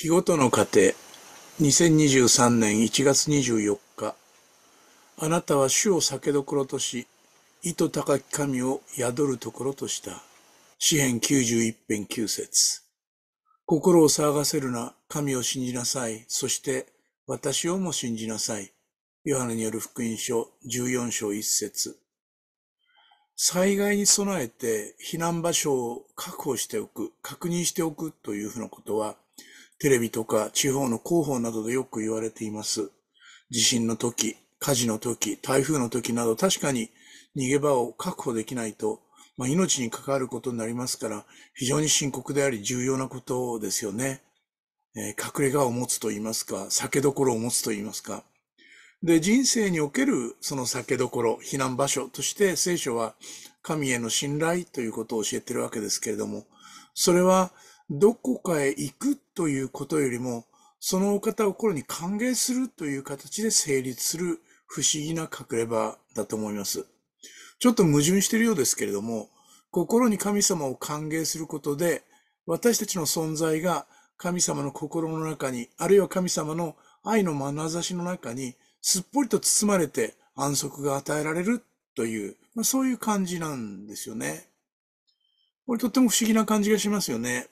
日ごとの家庭2023年1月24日あなたは主を酒どころとし意図高き神を宿るところとした詩編91編9節心を騒がせるな神を信じなさいそして私をも信じなさいヨハネによる福音書14章1節災害に備えて避難場所を確保しておく、確認しておくというふうなことは、テレビとか地方の広報などでよく言われています。地震の時、火事の時、台風の時など確かに逃げ場を確保できないと、まあ、命に関わることになりますから、非常に深刻であり重要なことですよね。えー、隠れ家を持つと言いますか、酒どころを持つと言いますか。で、人生におけるその酒どころ、避難場所として聖書は神への信頼ということを教えているわけですけれども、それはどこかへ行くということよりも、そのお方を心に歓迎するという形で成立する不思議な隠れ場だと思います。ちょっと矛盾しているようですけれども、心に神様を歓迎することで、私たちの存在が神様の心の中に、あるいは神様の愛の眼差しの中に、すっぽりと包まれて安息が与えられるという、まあ、そういう感じなんですよね。これとっても不思議な感じがしますよね。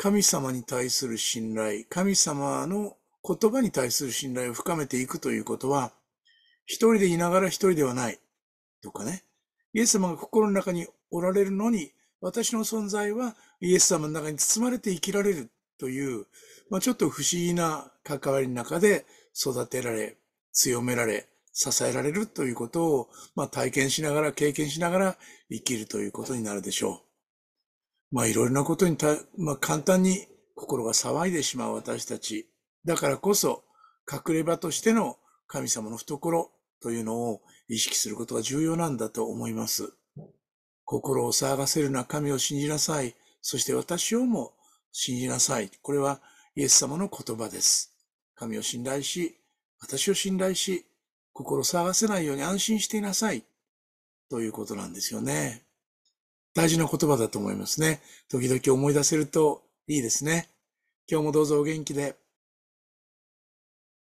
神様に対する信頼、神様の言葉に対する信頼を深めていくということは、一人でいながら一人ではない。とかね。イエス様が心の中におられるのに、私の存在はイエス様の中に包まれて生きられるという、まあ、ちょっと不思議な関わりの中で育てられ、強められ、支えられるということを、まあ、体験しながら、経験しながら生きるということになるでしょう。まあいろいろなことにた、まあ、簡単に心が騒いでしまう私たち。だからこそ隠れ場としての神様の懐というのを意識することが重要なんだと思います。心を騒がせるな神を信じなさい。そして私をも信じなさい。これはイエス様の言葉です。神を信頼し、私を信頼し、心を騒がせないように安心していなさい。ということなんですよね。大事な言葉だと思いますね。時々思い出せるといいですね。今日もどうぞお元気で。